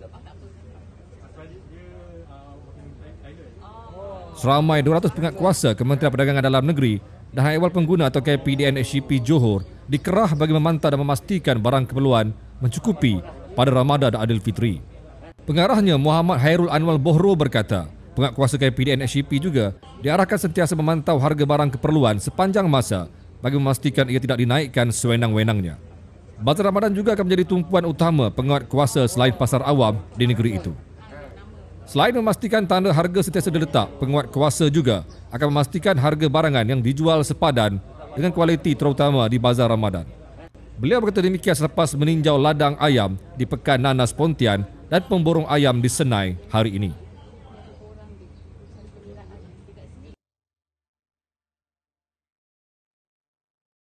Oh. Seramai 200 pengat kuasa Kementerian Perdagangan Dalam Negeri dan Haiwal Pengguna atau KPDN SCP Johor dikerah bagi memantau dan memastikan barang keperluan mencukupi pada Ramadan dan Adil Fitri. Pengarahnya Muhammad Hairul Anwal Bohro berkata, pengat kuasa KPDN SCP juga diarahkan sentiasa memantau harga barang keperluan sepanjang masa bagi memastikan ia tidak dinaikkan sewenang-wenangnya. Bazar Ramadan juga akan menjadi tumpuan utama penguat kuasa selain pasar awam di negeri itu. Selain memastikan tanda harga sentiasa diletak, penguat kuasa juga akan memastikan harga barangan yang dijual sepadan dengan kualiti terutama di Bazar Ramadan. Beliau berkata demikian selepas meninjau ladang ayam di Pekan Nanas Pontian dan pemborong ayam di Senai hari ini.